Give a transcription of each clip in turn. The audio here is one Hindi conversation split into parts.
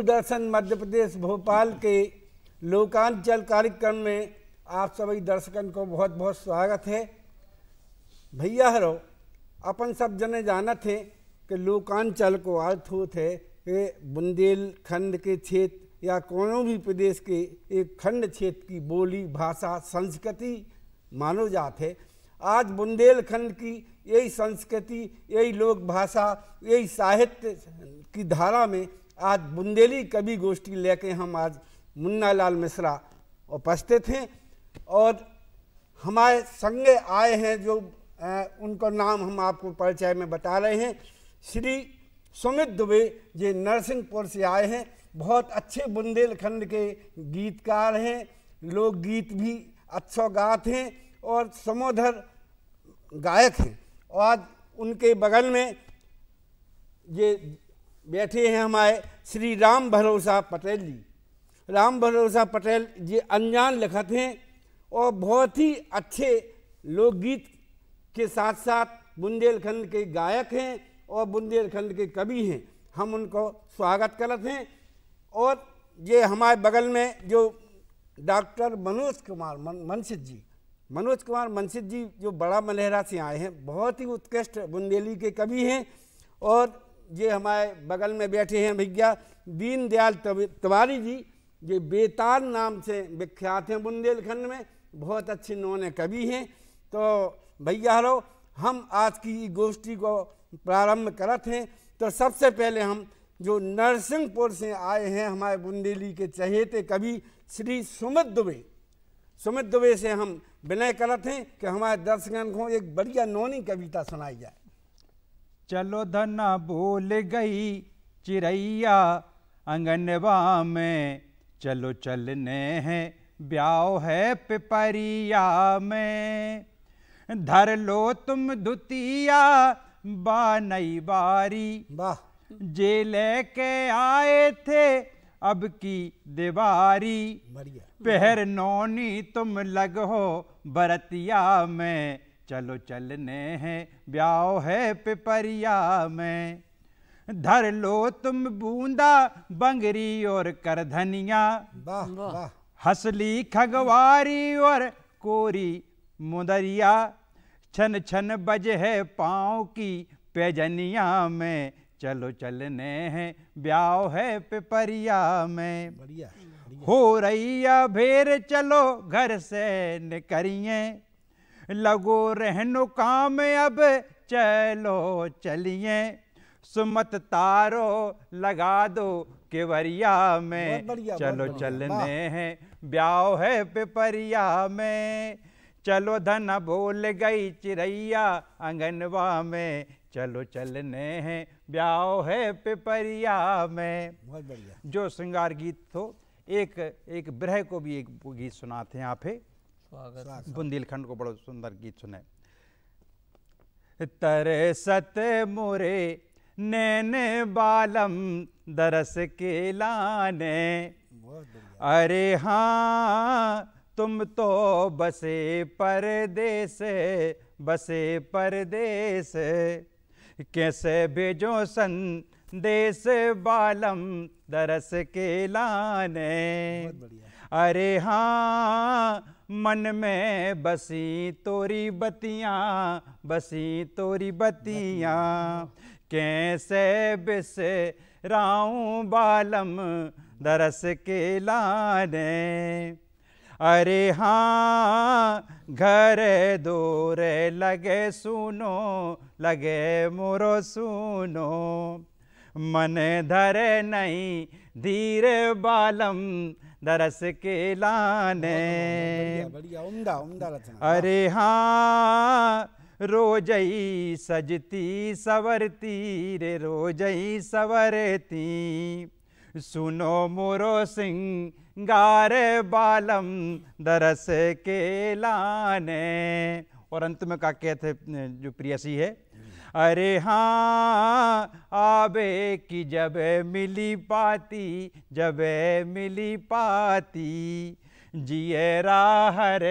दूरदर्शन मध्य प्रदेश भोपाल के लोकांचल कार्यक्रम में आप सभी दर्शकों को बहुत बहुत स्वागत है भैया हरो अपन सब जने जाना थे कि लोकांचल को अर्थ होते है कि बुंदेलखंड के क्षेत्र या कोई भी प्रदेश के एक खंड क्षेत्र की बोली भाषा संस्कृति मानो जात है आज बुंदेलखंड की यही संस्कृति यही लोक भाषा यही साहित्य की धारा में आज बुंदेली कवि गोष्ठी लेके हम आज मुन्ना लाल मिश्रा उपस्थित हैं और हमारे संग आए हैं जो आ, उनका नाम हम आपको परिचय में बता रहे हैं श्री सुमित दुबे ये नरसिंहपुर से आए हैं बहुत अच्छे बुंदेलखंड के गीतकार हैं लोकगीत भी अच्छा गाते हैं और समोधर गायक हैं और आज उनके बगल में ये बैठे हैं हमारे श्री राम भरोसा पटेल जी राम भरोसा पटेल जी अनजान लिखत हैं और बहुत ही अच्छे लोकगीत के साथ साथ बुंदेलखंड के गायक हैं और बुंदेलखंड के कवि हैं हम उनको स्वागत करते हैं और ये हमारे बगल में जो डॉक्टर मनोज कुमार मन, मनसित जी मनोज कुमार मनसित जी जो बड़ा मलहरा से आए हैं बहुत ही उत्कृष्ट बुंदेली के कवि हैं और ये हमारे बगल में बैठे हैं भैया दीनदयाल तिवारी जी ये बेतार नाम से विख्यात हैं बुंदेलखंड में बहुत अच्छे नौने कवि हैं तो भैया हलो हम आज की गोष्ठी को प्रारंभ करत हैं तो सबसे पहले हम जो नरसिंहपुर से आए हैं हमारे बुंदेली के चहेते कवि श्री सुमित दुबे सुमित दुबे से हम विनय करत हैं कि हमारे दर्शकों को एक बढ़िया नौनी कविता सुनाई जाए चलो धना भूल गई चिड़ैया अंगनवा में चलो चलने हैं ब्याह है पिपरिया में धर लो तुम दुतिया बा नई बारी वाह जे लेके आए थे अब की दीवारी पहर नौनी तुम लगो बरतिया में चलो चलने हैं ब्याह है पिपरिया में धर लो तुम बूंदा बंगरी और करधनिया हसली खगवारी और कोरी मुदरिया छन छन बज है पाँव की पेजनिया में चलो चलने हैं ब्याह है पिपरिया में बढ़िया हो रही है भेर चलो घर से निकरिए लगो रहनो काम अब चलो चलिए सुमत तारो लगा दो केवरिया में चलो चलने हैं ब्याह है पिपरिया में चलो धन बोल गई चिड़ैया अंगनवा में चलो चलने हैं ब्याह है पिपरिया में बहुत बढ़िया जो श्रृंगार गीत हो तो एक एक ब्रह को भी एक गीत सुनाते हैं आप स्वागत बुंदेलखंड को बड़ा सुंदर गीत सुने तरे सत मोरे नैने बालम दरस के लाने अरे हाँ तुम तो बसे परदेस बसे परदेस कैसे भेजो सन देश बालम दरस के लाने अरे हाँ मन में बसी तोरी बतियाँ बसी तोरी बतियाँ कैसे बिस राऊँ बालम दरस के लाने अरे हाँ घर दूर लगे सुनो लगे मोरो सुनो मन धरे नहीं धीरे बालम दरस के लाने बढ़िया अरे हाँ रोजई सजती सवरती रे रोजई सवरती सुनो मोरो सिंह गारे बालम दरस के लाने और अंत में का कहते जो प्रियसी है अरे हाँ आबे की जब मिली पाती जब मिली पाती जिए राहर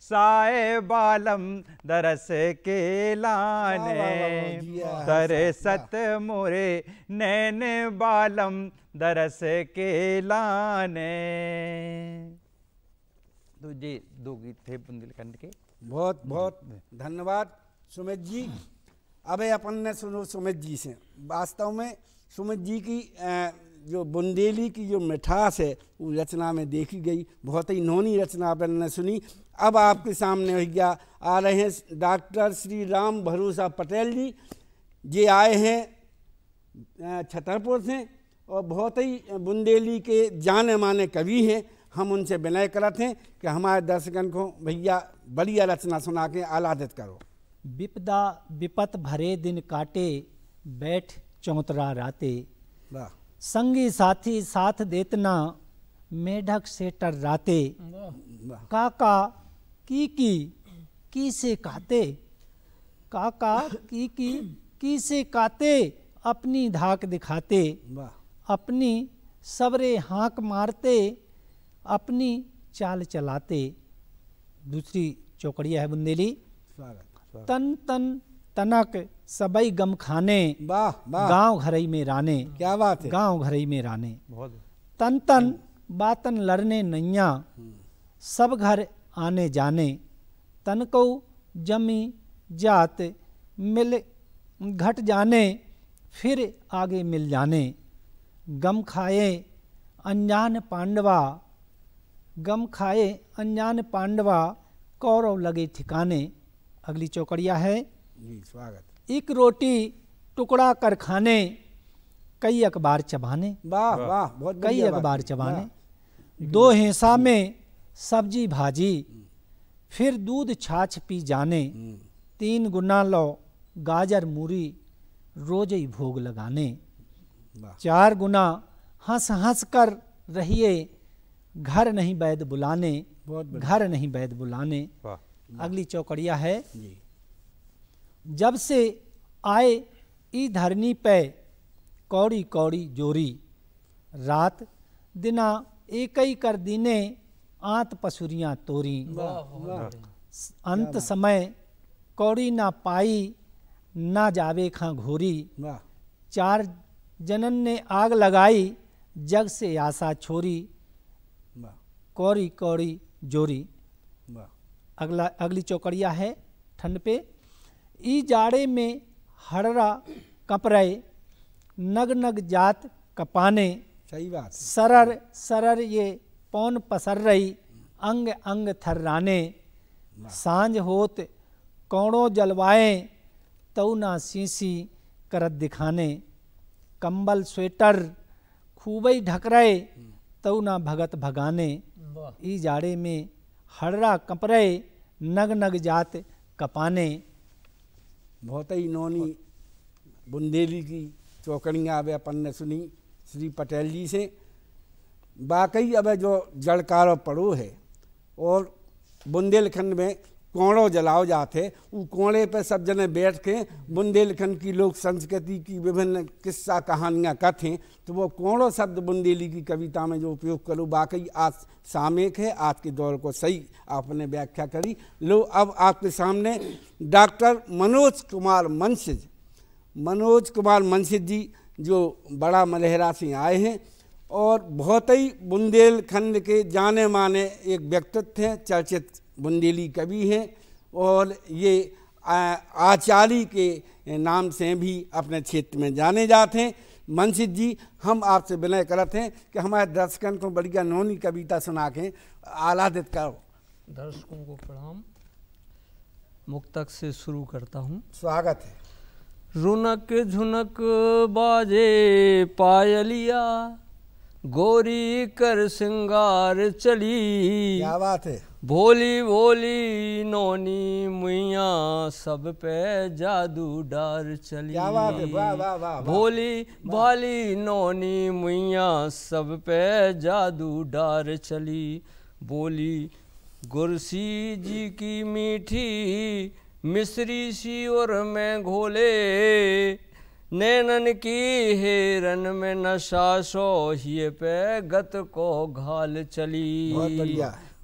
साए बालम दरस के लाने तरे सत मोरे नैन बालम दरस के लाने तो जी दो गीत थे बुंदेलखंड के बहुत बहुत धन्यवाद सुमित जी अब अपन ने सुनो सुमित जी से वास्तव में सुमित जी की जो बुंदेली की जो मिठास है वो रचना में देखी गई बहुत ही नौनी रचना अपन ने सुनी अब आपके सामने भैया आ रहे हैं डॉक्टर श्री राम भरोसा पटेल जी ये आए हैं छतरपुर से और बहुत ही बुंदेली के जाने माने कवि हैं हम उनसे विनय करते हैं कि हमारे दर्शकन को भैया बढ़िया रचना सुना के आलादित करो विपदा विपत भरे दिन काटे बैठ चौतरा राते संगी साथी साथ देतना मेढक से टर राते काका की की की से काते काका की की की से काते अपनी धाक दिखाते अपनी सबरे हाँक मारते अपनी चाल चलाते दूसरी चौकड़िया है बुंदेली स्वागत तन तन तनक सबई गम खाने गांव घरई में राने क्या बात है गांव घरई में राने तन तन बातन लड़ने नैया सब घर आने जाने तन को जमी जात मिल घट जाने फिर आगे मिल जाने गम खाए अनजान पांडवा गम खाए अनजान पांडवा कौरव लगे ठिकाने अगली चौकड़िया है जी स्वागत एक रोटी टुकड़ा कर खाने कई अखबार चबाने वाह वाह बहुत कई अखबार चबाने दो हिंसा में सब्जी भाजी फिर दूध छाछ पी जाने हम्म। तीन गुना लो गाजर मूरी रोज ही भोग लगाने चार गुना हंस हंस कर रहिए घर नहीं बैद बुलाने घर नहीं बैद बुलाने अगली चौकड़िया है जी जब से आए ई धरनी पे कौड़ी कौड़ी जोरी रात दिना एक ही कर दीने आंत पसुरियां तोरी अंत समय कौड़ी ना पाई ना जावे खां घोरी चार जनन ने आग लगाई जग से आशा छोरी कौड़ी कौड़ी जोरी अगला अगली चौकड़िया है ठंड पे ई जाड़े में हररा कपरे नग नग जात कपाने सही बात सरर सरर ये पौन पसर रही अंग अंग थर्राने सांझ होत कौड़ों जलवाए तऊ ना सीसी करत दिखाने कंबल स्वेटर खूबई ढकराए तऊ ना भगत भगाने ई जाड़े में हर्रा कपरे नग नग जात कपाने बहुत ही नौनी बुंदेली की चौकड़ियाँ अब अपन ने सुनी श्री पटेल जी से वाकई अब जो जड़कारो पड़ो है और बुंदेलखंड में कोड़ो जलाओ जाते वो कोड़े पे सब जने बैठ के बुंदेलखंड की लोक संस्कृति की विभिन्न किस्सा कहानियाँ कथें तो वो कोड़ो शब्द बुंदेली की कविता में जो उपयोग करो वाकई आज सामयिक है आज के दौर को सही आपने व्याख्या करी लो अब आपके सामने डॉक्टर मनोज कुमार मनसिज मनोज कुमार मनसिज जी जो बड़ा मलहरा से आए हैं और बहुत ही बुंदेलखंड के जाने माने एक व्यक्तित्व हैं चर्चित बुंदेली कवि हैं और ये आचार्य के नाम से भी अपने क्षेत्र में जाने जाते हैं मनसिद जी हम आपसे विनय करते हैं कि हमारे दर्शकों को बढ़िया नौनी कविता सुना के आह्लादित करो दर्शकों को प्रणाम मुक्तक से शुरू करता हूँ स्वागत है रुनक झुनक बाजे पायलिया गोरी कर सिंगार चली क्या बात है भोली भोली नोनी मुइया सब पे जादू डार चली क्या बात है वाह वाह वाह भोली भाली नोनी मुइया सब पे जादू डार चली बोली गुरसी जी की मीठी मिश्री सी और मैं घोले नैनन की हेरन में नशा सोहिए पे गत को घाल चली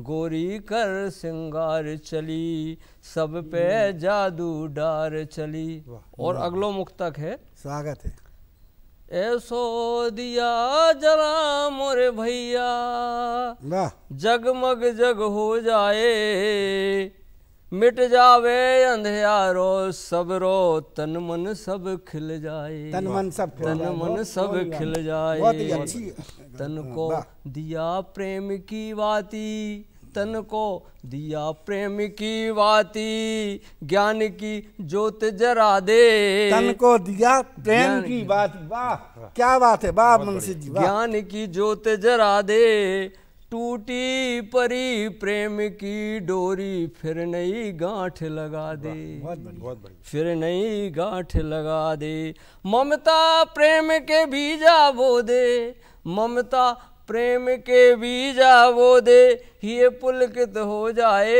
गोरी कर सिंगार चली सब पे हम्म। जादू डार चली और अगलो मुक्तक है स्वागत है ऐसो दिया जरा मोरे भैया जगमग जग हो जाए मिट जावे अंधियारो सबरो तन मन सब खिल जाए तन मन सब खिल तन मन सब खिल जाए तन को दिया प्रेम की वाती तन को दिया प्रेम की वाती ज्ञान की ज्योत जरा दे तन को दिया प्रेम की बात वाह क्या बात है वाह मुंशी जी ज्ञान की ज्योत जरा दे टूटी परी प्रेम की डोरी फिर नई गांठ लगा दे फिर नई गांठ लगा दे ममता प्रेम के बीजा बो दे ममता प्रेम के बीजा बो दे ये पुलकित हो जाए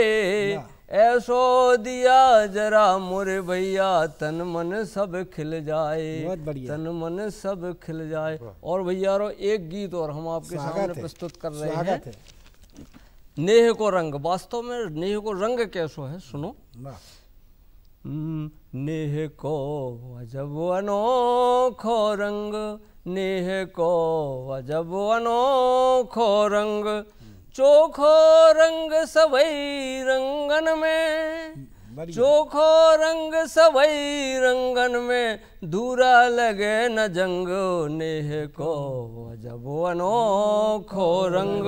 ऐसो दिया जरा मोरे भैया तन मन सब खिल जाए तन मन सब खिल जाए और भैया रो एक गीत और हम आपके सामने प्रस्तुत कर रहे हैं नेह को रंग वास्तव में नेह को रंग कैसो है सुनो नेह को अजब अनोखो रंग नेह को अजब अनोखो रंग चोखो रंग सवई रंगन में चोखो रंग सवई रंगन में दूरा लगे न जंग नेह को जब अनोखो रंग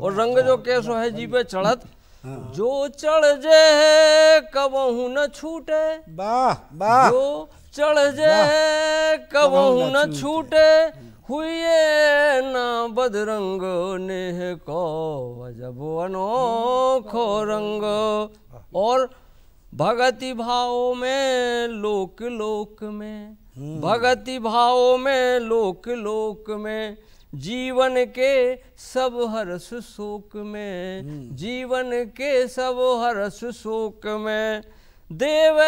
और रंग जो कैसो है जी पे चढ़त हाँ। जो चढ़ जे कबहू न छूटे बा वाह जो चढ़ जे कबहू न छूटे हुए ना बदरंग नेह को जब अनोखो रंग और भगति भाव में लोक लोक में हम्म। भगति भाव में लोक लोक में जीवन के सब हर्ष शोक में हम्म। जीवन के सब हर्ष शोक में देव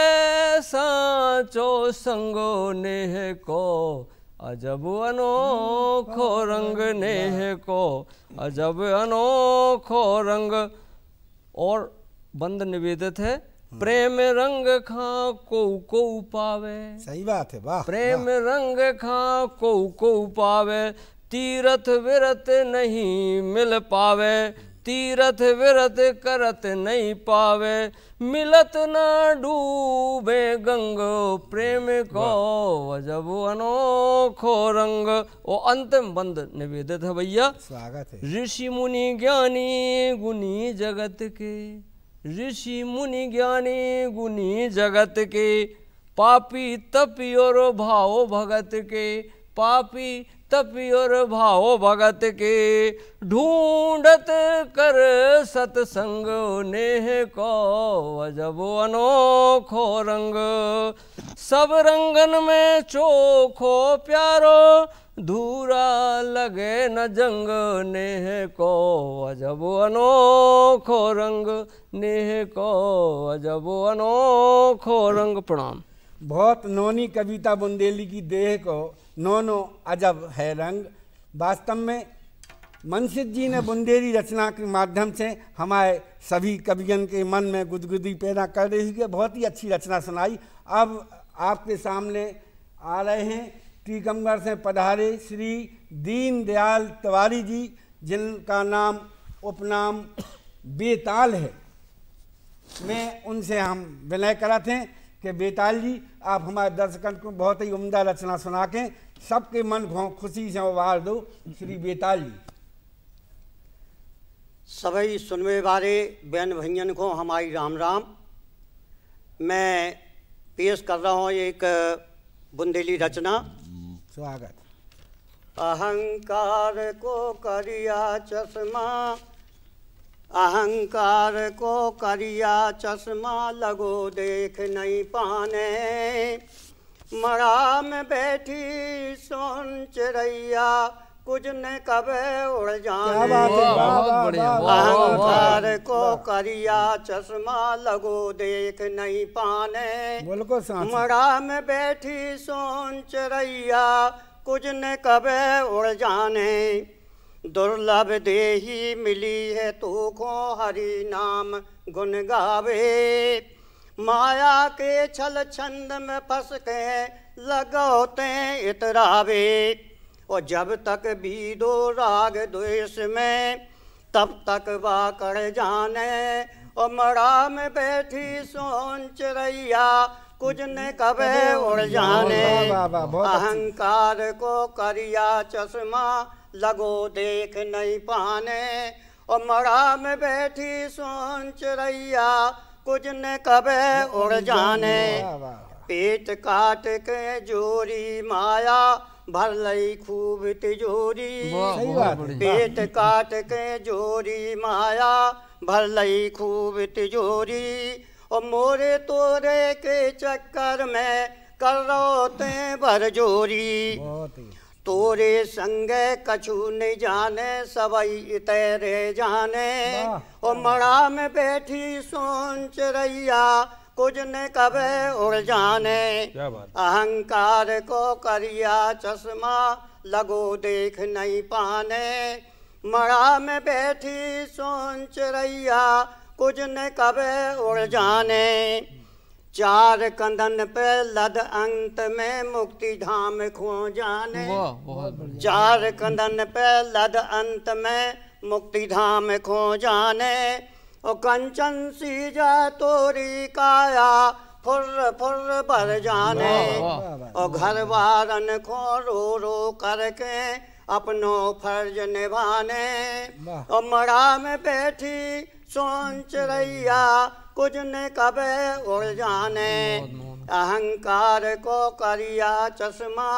साचो संगो नेह को अजब अनोखो रंग नेह को अजब अनोखो रंग और बंद निवेदित है हम्म। प्रेम रंग खा को को पावे सही बात है वाह प्रेम रंग खा को को पावे तीरथ विरत नहीं मिल पावे तीरथ विरत करत नहीं पावे मिलत ना डूबे गंग प्रेम को वजब अनोखो रंग ओ अंतिम बंद निवेदित है भैया स्वागत है ऋषि मुनि ज्ञानी गुनी जगत के ऋषि मुनि ज्ञानी गुनी जगत के पापी तपी और भाव भगत के पापी तपियर भाव भगत के ढूंढत कर सतसंग नेह को अजब अनोखो रंग सब रंगन में चोखो प्यारो धूरा लगे न जंग नेह को अजब अनोखो रंग नेह को अजब अनोखो रंग प्रणाम बहुत नौनी कविता बुंदेली की देह को नो अजब है रंग वास्तव में मनसिद जी ने बुंदेली रचना के माध्यम से हमारे सभी कवियन के मन में गुदगुदी पैदा कर रही है बहुत ही अच्छी रचना सुनाई अब आपके सामने आ रहे हैं टीकमगढ़ से पधारे श्री दीन दयाल तिवारी जी जिनका नाम उपनाम बेताल है मैं उनसे हम विनय कराते हैं कि बेताल जी आप हमारे दर्शकों को बहुत ही उम्दा रचना सुना के सबके मन को खुशी से उबार दो श्री बेताल जी सभी सुनवे बारे बहन भैयन को हमारी राम राम मैं पेश कर रहा हूँ एक बुंदेली रचना स्वागत अहंकार को करिया चश्मा अहंकार को करिया चश्मा लगो देख नहीं पाने में बैठी सोन चिड़ैया कुछ न कबे उड़ जाने अहंकार को करिया चश्मा लगो देख नहीं पाने मरा में बैठी सोन चिड़ैया कुछ न कबे उड़ जाने दुर्लभ देही मिली है तो को हरि नाम गुन गावे माया के छल छंद में फंस के लगौते इतरावे और जब तक भी दो राग द्वेष में तब तक कर जाने और मरा में बैठी सोच रैया कुछ न कबे उड़ जाने अहंकार को करिया चश्मा लगो देख नहीं पाने और मरा में बैठी सोन चरैया कुछ न कबे उड़ जाने पेट काट के जोरी माया भर लई खूब तिजोरी पेट काट के जोरी माया भर लई खूब तिजोरी और मोरे तोरे के चक्कर में कर रोते भर जोरी तोरे संग कछु नहीं जाने सबई तेरे जाने ओ मड़ा में बैठी सोच रैया कुछ न कबे उड़ जाने अहंकार को करिया चश्मा लगो देख नहीं पाने मड़ा में बैठी सोच रैया कुछ न कबे उड़ जाने चार कंदन पे लद अंत में मुक्ति धाम खो जाने चार कंदन पे लद अंत में मुक्ति धाम खो जाने ओ कंचन सी जा तोरी काया फुर्र फुर्र भर जाने ओ घर वारन खो रो रो करके अपनों फर्ज निभाने ओ मरा में बैठी सोच रैया न कबे उड़ जाने अहंकार को करिया चश्मा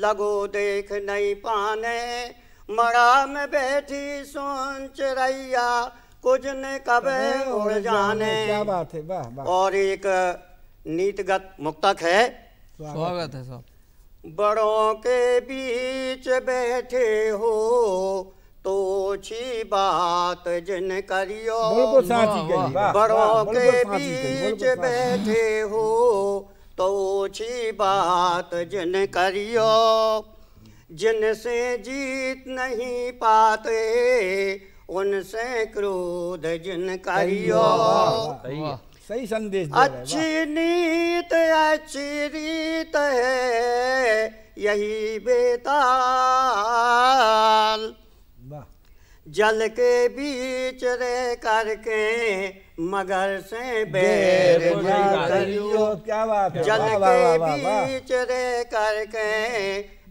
लगो देख नहीं पाने मरा में बैठी सुन चिड़ैया कुछ न कबे उड़ जाने क्या बात है बा, बा। और एक नीतगत मुक्तक है स्वागत है सब बड़ों के बीच बैठे हो छी बात जिन करियो बड़ों के बीच बैठे हो छी बात जिन करियो जिनसे जीत नहीं पाते उनसे क्रोध जिन करियो सही संदेश अच्छी नीत अच्छी रीत है यही बेताल जल के बीच रे करके मगर से बेर क्या बात है जल के बीच रे करके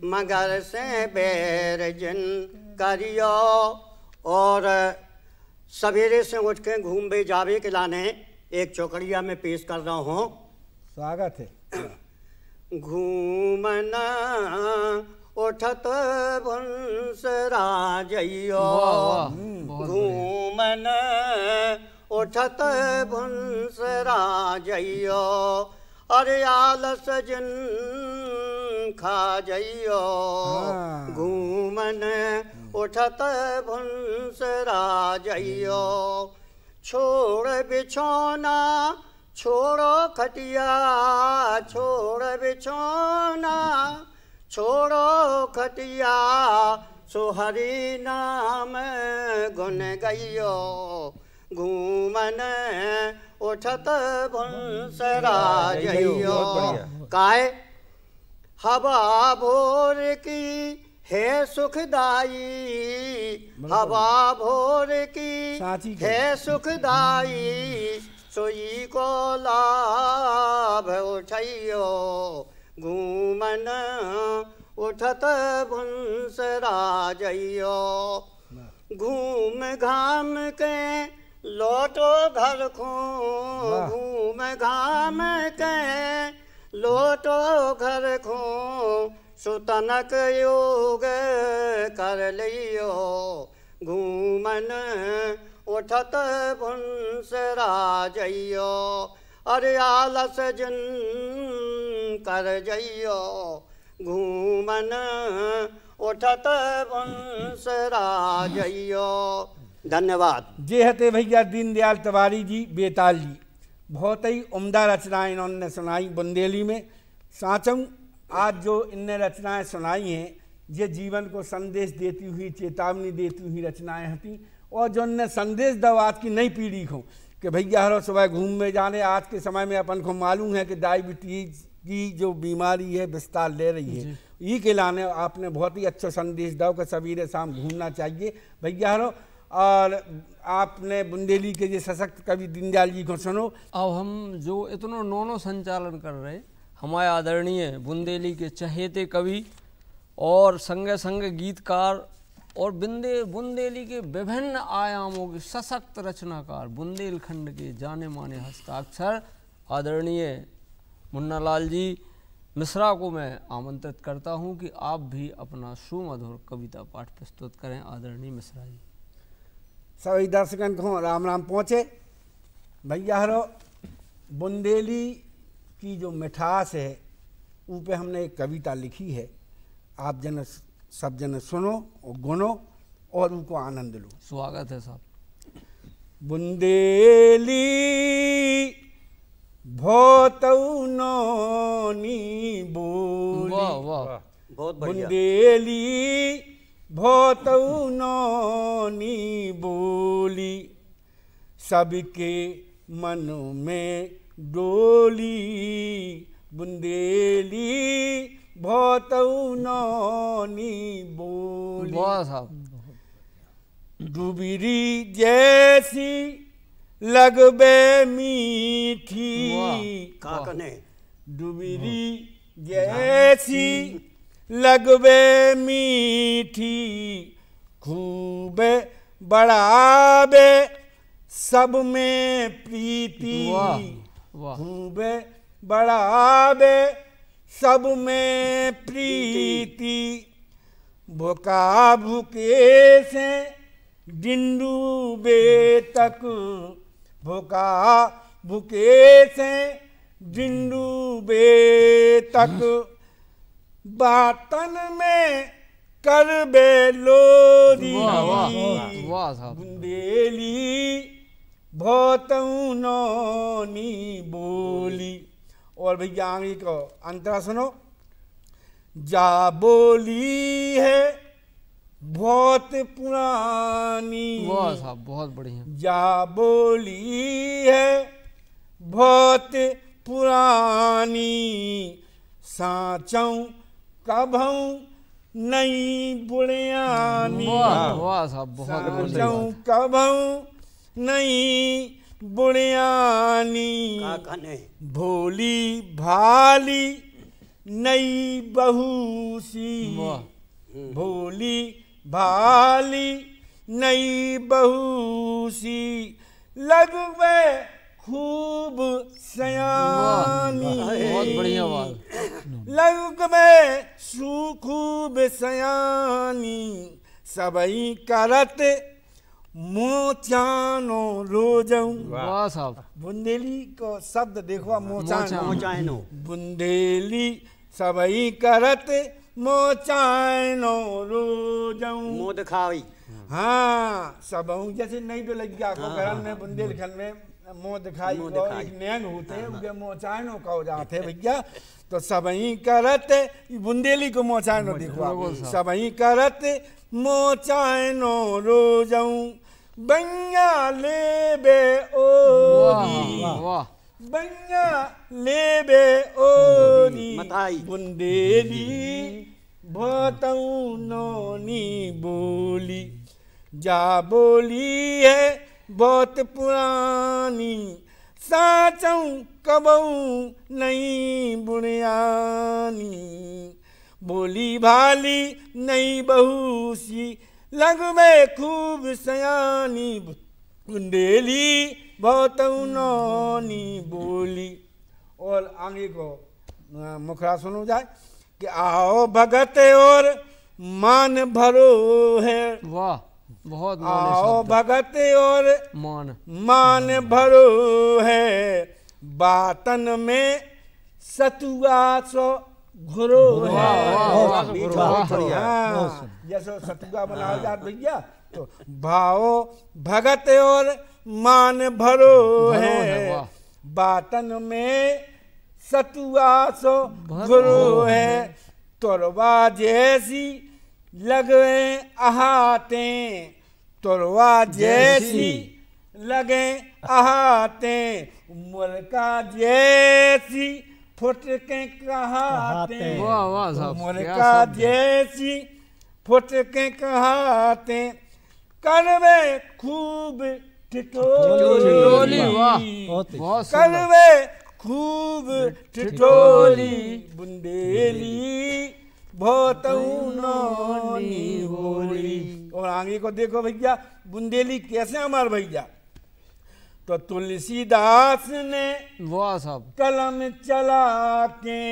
मगर से बेर जिन करियो और सवेरे से उठ के घूम भी जावे के लाने एक चौकड़िया में पेश कर रहा हूँ स्वागत है घूमना उठत भंस राजयो घूमन उठत भंस राजयो अरे आलस जिन खा जइयो हाँ। घूमन उठत भंस राजयो छोड़ बिछोना छोड़ो खटिया छोड़ बिछोना छोड़ो खटिया सोहरी नाम गुन गयो घूमन उठत भंसराजो काय हवा भोर की हे सुखदाई हवा भोर की हे सुखदाई सोई को लाभ उठ घूमन उठत भुंस राजयो घूम घाम के लौटो घर खो घूम घाम के लोटो घर खो सुतनक योग कर लियो घूमन उठत भुंस राजयो अरे आलस जिन कर जइयो घूमन उठत वंश राजइयो धन्यवाद जे हते भैया दीनदयाल तिवारी जी बेताल जी बहुत ही उम्दा रचनाएं इन्होंने सुनाई बुंदेली में साचम आज जो इनने रचनाएं सुनाई हैं ये जीवन को संदेश देती हुई चेतावनी देती हुई रचनाएं हती और जो इनने संदेश दो आज की नई पीढ़ी को कि भैया हर सुबह घूम में जाने आज के समय में अपन को मालूम है कि डायबिटीज़ की जो बीमारी है विस्तार ले रही है ये के लाने आपने बहुत ही अच्छा संदेश दो कि सवेरे शाम घूमना चाहिए भैया हरो और आपने बुंदेली के जो सशक्त कवि दीनदयाल जी को सुनो अब हम जो इतनो नोनो संचालन कर रहे हमारे आदरणीय बुंदेली के चहेते कवि और संगे संगे गीतकार और बिंदे बुंदेली के विभिन्न आयामों के सशक्त रचनाकार बुंदेलखंड के जाने माने हस्ताक्षर आदरणीय मुन्ना लाल जी मिश्रा को मैं आमंत्रित करता हूं कि आप भी अपना सुमधुर कविता पाठ प्रस्तुत करें आदरणीय मिश्रा जी सभी दर्शकों को राम राम पहुँचे भैया हरो बुंदेली की जो मिठास है उन पर हमने एक कविता लिखी है आप जन सब जन सुनो और गुनो और उनको आनंद लो स्वागत है साहब बुंदेली भोतौ नौनी बोली बुंदेली भोतौ नौनी बोली सबके मन में डोली बुंदेली भोतौ नौनी बोली डुबरी जैसी लगबे मीठी काकने डुबरी हाँ। जैसी लगबे मीठी खूब बड़ाबे सब में प्रीति खूब बड़ाबे सब में प्रीति भुका भुके से डिंडू बे तक भूका भूके से डिंडूबे तक बातन में कर बेलोरी बुंदेली भौतौनौनी बोली और भैया आंगी को अंतरा सुनो जा बोली है बहुत पुरानी वाह साहब बहुत बढ़िया जा बोली है बहुत पुरानी साचों कभों नई बुढ़ियानी वाह साहब बहुत नई बुढ़ियानी भोली भाली नई बहूसी हम्म। भोली भाली नई बहूसी सी लगवे खूब सयानी लग में सुखूब सयानी सबई करत मोचानो रोजऊ वाह साहब बुंदेली को शब्द देखो मोचानो मोचानो बुंदेली सबई करत हाँ, सब जैसे नहीं तो लग गया हाँ, को गरम हाँ, में बुंदेलखंड में दिखाई एक होते कहो जाते भैया तो सब ही करत बुंदेली को मोचाइनो दिखवा सब ही करत मोचाइनो जाऊं बंगाले बे ओ वाह वाह ले बे lebe oni bundeli भतौ नौनी बोली जा बोली है बहुत पुरानी साचौ कबऊ नहीं बुनियानी बोली भाली नहीं बहुसी लग में खूब सयानी कुंडेली बहुतौनौनी बोली और आगे को मुखड़ा सुनो जाए कि आओ भगत और मान भरो है वाह बहुत आओ भगत और मान मान भरो है बातन में सतुआ सो घुरो है हाँ, जैसे सतुआ बनाया जाए तो भैया तो भाओ भगत और मान भरो है, है बातन में सतुआ सो भरो है तोरवा जैसी लगे अहाते तोरवा जैसी लगे अहाते मुर्गा जैसी फुटके साहब मुर्गा जैसी फुटके कहाते कनवे खूब टिटोली कनवे खूब टिटोली बुंदेली भौतौनी होली और आगे को देखो भैया बुंदेली कैसे हमार भैया तो तुलसीदास ने वाह साहब कलम चला के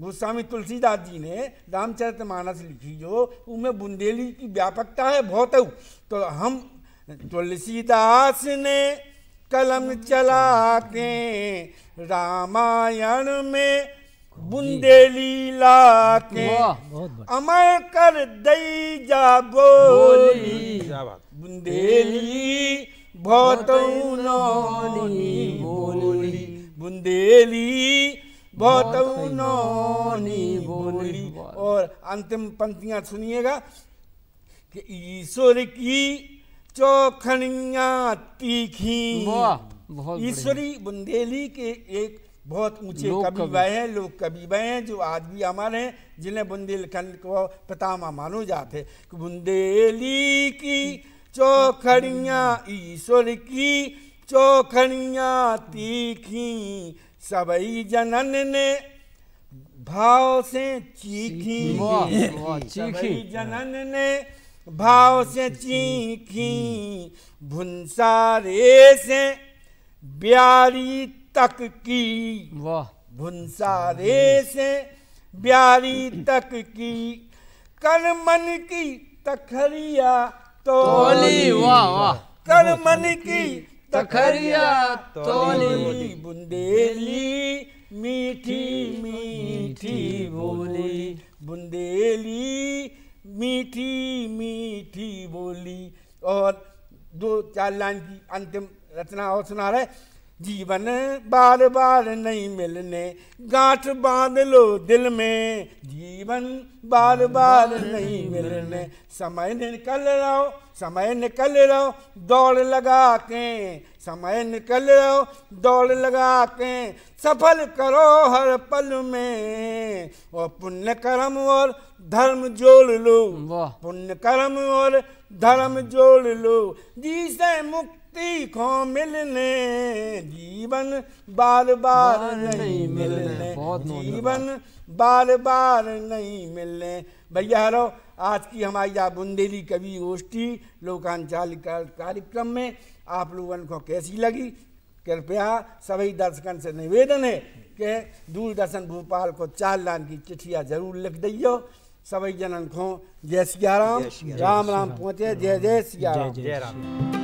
गोस्वामी तुलसीदास जी ने रामचरित मानस लिखी जो उनमें बुंदेली की व्यापकता है बहुत तो हम तुलसीदास ने कलम चला के रामायण में बुंदेली लाके अमर कर दई जा बोली बुंदेली बहुत बोली बुंदेली बहुत बोली और अंतिम पंक्तियां सुनिएगा कि ईश्वर की चौखनिया तीखी ईश्वरी बुंदेली के एक बहुत ऊंचे कवि वह हैं लोग कवि वह हैं जो आज भी अमर हैं जिन्हें बुंदेलखंड को पितामा मानो जाते बुंदेली की चौखड़िया ईश्वर की चौखड़िया तीखी सबई जनन ने भाव से चीखी सबई जनन हाँ। ने भाव से हम्म। चीखी भुंसारे से ब्यारी तक की वाह भुंसारे से ब्यारी तक की कर मन की तखरिया तोली वाह वाह कर मन की तखरिया तोली बुंदेली मीठी मीठी बोली बुंदेली मीठी मीठी बोली और दो चार लाइन की अंतिम रचना और सुना रहे जीवन बार बार नहीं मिलने गांठ बांध लो दिल में जीवन बार बार नहीं मिलने समय निकल रहो समय निकल रहो दौड़ लगा के समय निकल रहो दौड़ लगा के सफल करो हर पल में और पुण्य कर्म और धर्म जोड़ लो पुण्य कर्म और धर्म जोड़ लो जी से मुक्त मुक्ति को मिलने जीवन बार बार नहीं मिलने जीवन बार बार नहीं मिलने भैया हेलो आज की हमारी या बुंदेली कवि गोष्ठी लोकांचल कार्यक्रम में आप लोगों को कैसी लगी कृपया सभी दर्शकों से निवेदन है कि दूरदर्शन भोपाल को चार लाइन की चिट्ठिया जरूर लिख दियो सभी जनन को जय सिया राम राम राम पहुँचे जय जय सिया राम जय राम